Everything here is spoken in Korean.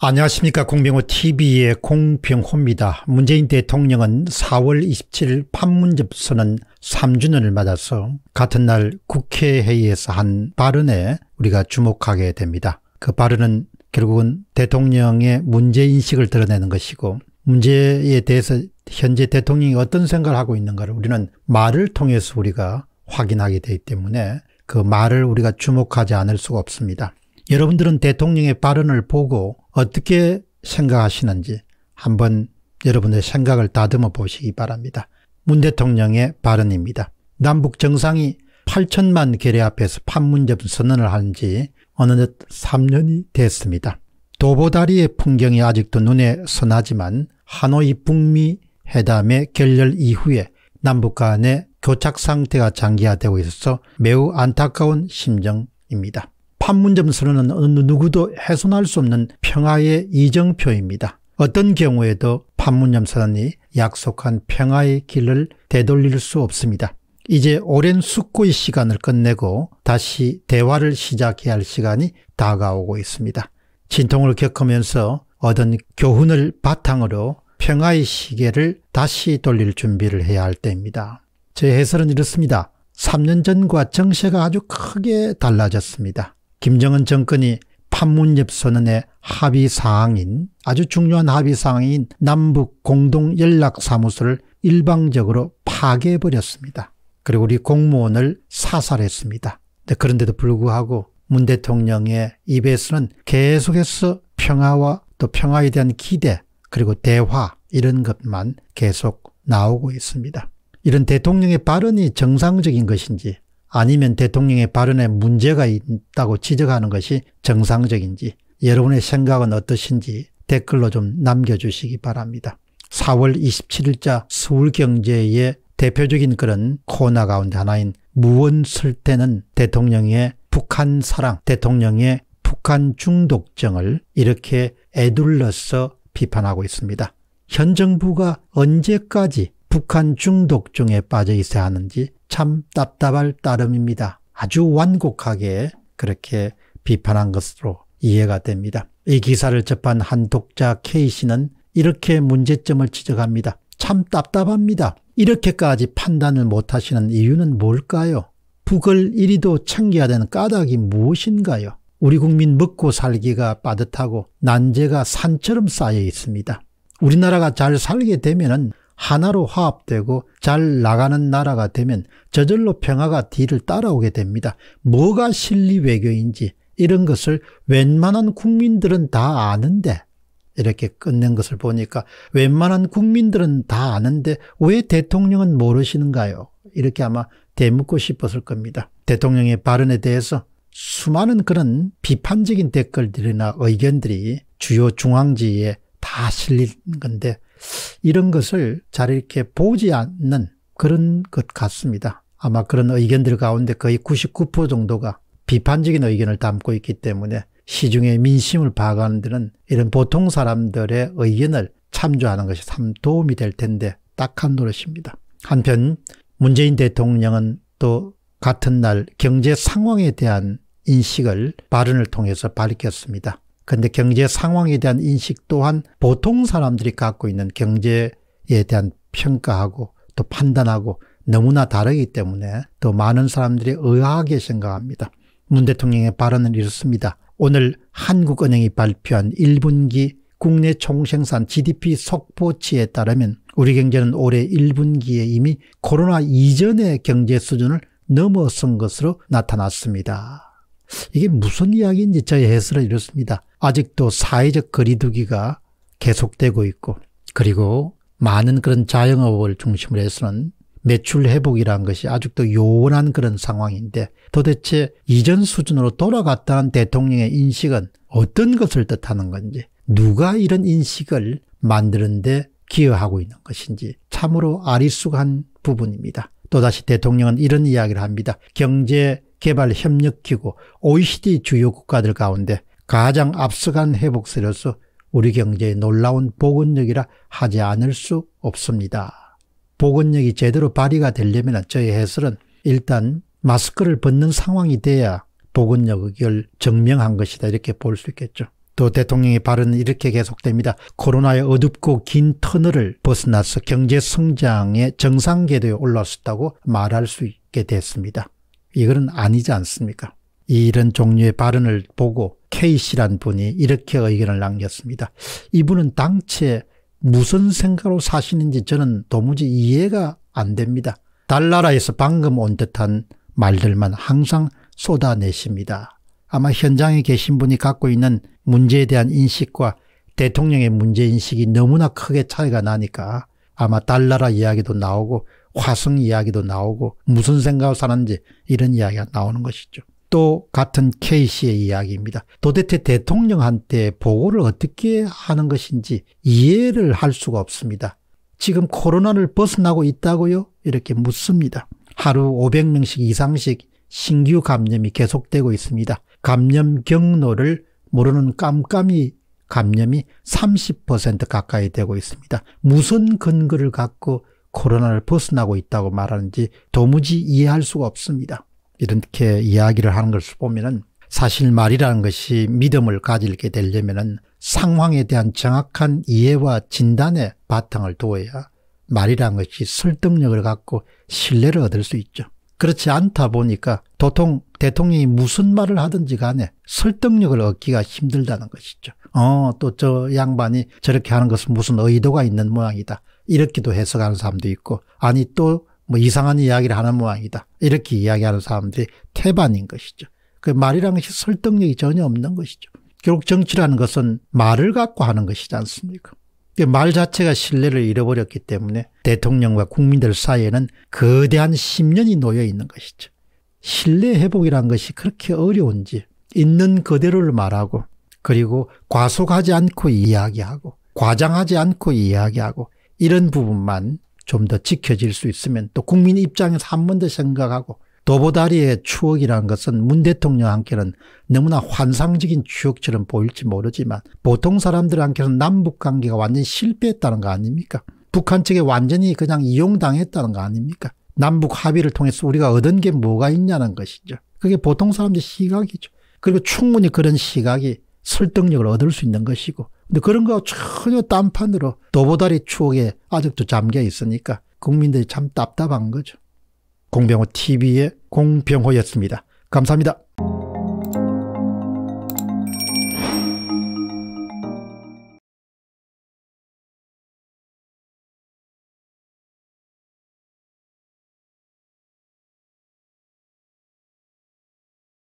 안녕하십니까 공병호TV의 공병호입니다. 문재인 대통령은 4월 27일 판문점선언 3주년을 맞아서 같은 날 국회회의에서 한 발언에 우리가 주목하게 됩니다. 그 발언은 결국은 대통령의 문제인식을 드러내는 것이고 문제에 대해서 현재 대통령이 어떤 생각을 하고 있는가를 우리는 말을 통해서 우리가 확인하게 되기 때문에 그 말을 우리가 주목하지 않을 수가 없습니다. 여러분들은 대통령의 발언을 보고 어떻게 생각하시는지 한번 여러분의 생각을 다듬어 보시기 바랍니다. 문 대통령의 발언입니다. 남북 정상이 8천만 계례 앞에서 판문점 선언을 한 지 어느덧 3년이 됐습니다. 도보다리의 풍경이 아직도 눈에 선하지만 하노이 북미 회담의 결렬 이후에 남북 간의 교착 상태가 장기화되고 있어서 매우 안타까운 심정입니다. 판문점선언은 어느 누구도 훼손할 수 없는 평화의 이정표입니다. 어떤 경우에도 판문점 선언이 약속한 평화의 길을 되돌릴 수 없습니다. 이제 오랜 숙고의 시간을 끝내고 다시 대화를 시작해야 할 시간이 다가오고 있습니다. 진통을 겪으면서 얻은 교훈을 바탕으로 평화의 시계를 다시 돌릴 준비를 해야 할 때입니다. 제 해설은 이렇습니다. 3년 전과 정세가 아주 크게 달라졌습니다. 김정은 정권이 판문점 선언의 합의 사항인 아주 중요한 합의 사항인 남북 공동 연락 사무소를 일방적으로 파괴해 버렸습니다. 그리고 우리 공무원을 사살했습니다. 그런데도 불구하고 문 대통령의 입에서는 계속해서 평화와 또 평화에 대한 기대 그리고 대화 이런 것만 계속 나오고 있습니다. 이런 대통령의 발언이 정상적인 것인지 아니면 대통령의 발언에 문제가 있다고 지적하는 것이 정상적인지 여러분의 생각은 어떠신지 댓글로 좀 남겨주시기 바랍니다. 4월 27일자 서울경제의 대표적인 그런 코너 가운데 하나인 무언설 때는 대통령의 북한 사랑, 대통령의 북한 중독증을 이렇게 애둘러서 비판하고 있습니다. 현 정부가 언제까지 북한 중독증에 빠져 있어야 하는지 참 답답할 따름입니다. 아주 완곡하게 그렇게 비판한 것으로 이해가 됩니다. 이 기사를 접한 한 독자 K씨는 이렇게 문제점을 지적합니다. 참 답답합니다. 이렇게까지 판단을 못하시는 이유는 뭘까요? 북을 이리도 챙겨야 되는 까닭이 무엇인가요? 우리 국민 먹고 살기가 빠듯하고 난제가 산처럼 쌓여 있습니다. 우리나라가 잘 살게 되면 하나로 화합되고 잘 나가는 나라가 되면 저절로 평화가 뒤를 따라오게 됩니다. 뭐가 실리 외교인지 이런 것을 웬만한 국민들은 다 아는데 이렇게 끝낸 것을 보니까 웬만한 국민들은 다 아는데 왜 대통령은 모르시는가요? 이렇게 아마 대묻고 싶었을 겁니다. 대통령의 발언에 대해서 수많은 그런 비판적인 댓글들이나 의견들이 주요 중앙지에 다 실린 건데 이런 것을 잘 이렇게 보지 않는 그런 것 같습니다. 아마 그런 의견들 가운데 거의 99% 정도가 비판적인 의견을 담고 있기 때문에 시중의 민심을 파악하는 데는 이런 보통 사람들의 의견을 참조하는 것이 참 도움이 될 텐데 딱한 노릇입니다. 한편 문재인 대통령은 또 같은 날 경제 상황에 대한 인식을 발언을 통해서 밝혔습니다. 근데 경제 상황에 대한 인식 또한 보통 사람들이 갖고 있는 경제에 대한 평가하고 또 판단하고 너무나 다르기 때문에 더 많은 사람들이 의아하게 생각합니다. 문 대통령의 발언은 이렇습니다. 오늘 한국은행이 발표한 1분기 국내 총생산 GDP 속보치에 따르면 우리 경제는 올해 1분기에 이미 코로나 이전의 경제 수준을 넘어선 것으로 나타났습니다. 이게 무슨 이야기인지 저의 해설은 이렇습니다. 아직도 사회적 거리두기가 계속되고 있고 그리고 많은 그런 자영업을 중심으로 해서는 매출 회복이라는 것이 아직도 요원한 그런 상황인데 도대체 이전 수준으로 돌아갔다는 대통령의 인식은 어떤 것을 뜻하는 건지 누가 이런 인식을 만드는데 기여하고 있는 것인지 참으로 아리수한 부분입니다. 또다시 대통령은 이런 이야기를 합니다. 경제 개발협력기구 OECD 주요 국가들 가운데 가장 앞서간 회복세로서 우리 경제의 놀라운 복원력이라 하지 않을 수 없습니다. 복원력이 제대로 발휘가 되려면 저의 해설은 일단 마스크를 벗는 상황이 돼야 복원력을 증명한 것이다 이렇게 볼 수 있겠죠. 또 대통령의 발언은 이렇게 계속됩니다. 코로나의 어둡고 긴 터널을 벗어나서 경제 성장의 정상궤도에 올라섰다고 말할 수 있게 됐습니다. 이거는 아니지 않습니까? 이런 종류의 발언을 보고 K씨란 분이 이렇게 의견을 남겼습니다. 이분은 당체 무슨 생각으로 사시는지 저는 도무지 이해가 안 됩니다. 달나라에서 방금 온 듯한 말들만 항상 쏟아내십니다. 아마 현장에 계신 분이 갖고 있는 문제에 대한 인식과 대통령의 문제인식이 너무나 크게 차이가 나니까 아마 달나라 이야기도 나오고 화성 이야기도 나오고 무슨 생각을 사는지 이런 이야기가 나오는 것이죠. 또 같은 K씨의 이야기입니다. 도대체 대통령한테 보고를 어떻게 하는 것인지 이해를 할 수가 없습니다. 지금 코로나를 벗어나고 있다고요? 이렇게 묻습니다. 하루 500명씩 이상씩 신규 감염이 계속되고 있습니다. 감염 경로를 모르는 깜깜이 감염이 30% 가까이 되고 있습니다. 무슨 근거를 갖고 코로나를 벗어나고 있다고 말하는지 도무지 이해할 수가 없습니다. 이렇게 이야기를 하는 것을 보면 사실 말이라는 것이 믿음을 가질게 되려면 상황에 대한 정확한 이해와 진단의 바탕을 두어야 말이라는 것이 설득력을 갖고 신뢰를 얻을 수 있죠. 그렇지 않다 보니까 도통 대통령이 무슨 말을 하든지 간에 설득력을 얻기가 힘들다는 것이죠. 어, 또 저 양반이 저렇게 하는 것은 무슨 의도가 있는 모양이다. 이렇게도 해석하는 사람도 있고 아니 또 뭐 이상한 이야기를 하는 모양이다. 이렇게 이야기하는 사람들이 태반인 것이죠. 그 말이라는 것이 설득력이 전혀 없는 것이죠. 결국 정치라는 것은 말을 갖고 하는 것이지 않습니까? 그 말 자체가 신뢰를 잃어버렸기 때문에 대통령과 국민들 사이에는 거대한 심년이 놓여 있는 것이죠. 신뢰 회복이란 것이 그렇게 어려운지 있는 그대로를 말하고 그리고 과속하지 않고 이야기하고 과장하지 않고 이야기하고 이런 부분만 좀 더 지켜질 수 있으면 또 국민 입장에서 한 번 더 생각하고 도보다리의 추억이라는 것은 문 대통령한테는 너무나 환상적인 추억처럼 보일지 모르지만 보통 사람들한테는 남북관계가 완전히 실패했다는 거 아닙니까? 북한 측에 완전히 그냥 이용당했다는 거 아닙니까? 남북 합의를 통해서 우리가 얻은 게 뭐가 있냐는 것이죠. 그게 보통 사람들 의 시각이죠. 그리고 충분히 그런 시각이 설득력을 얻을 수 있는 것이고 근데 그런 거 전혀 딴판으로 도보다리 추억에 아직도 잠겨 있으니까 국민들이 참 답답한 거죠. 공병호 TV의 공병호였습니다. 감사합니다.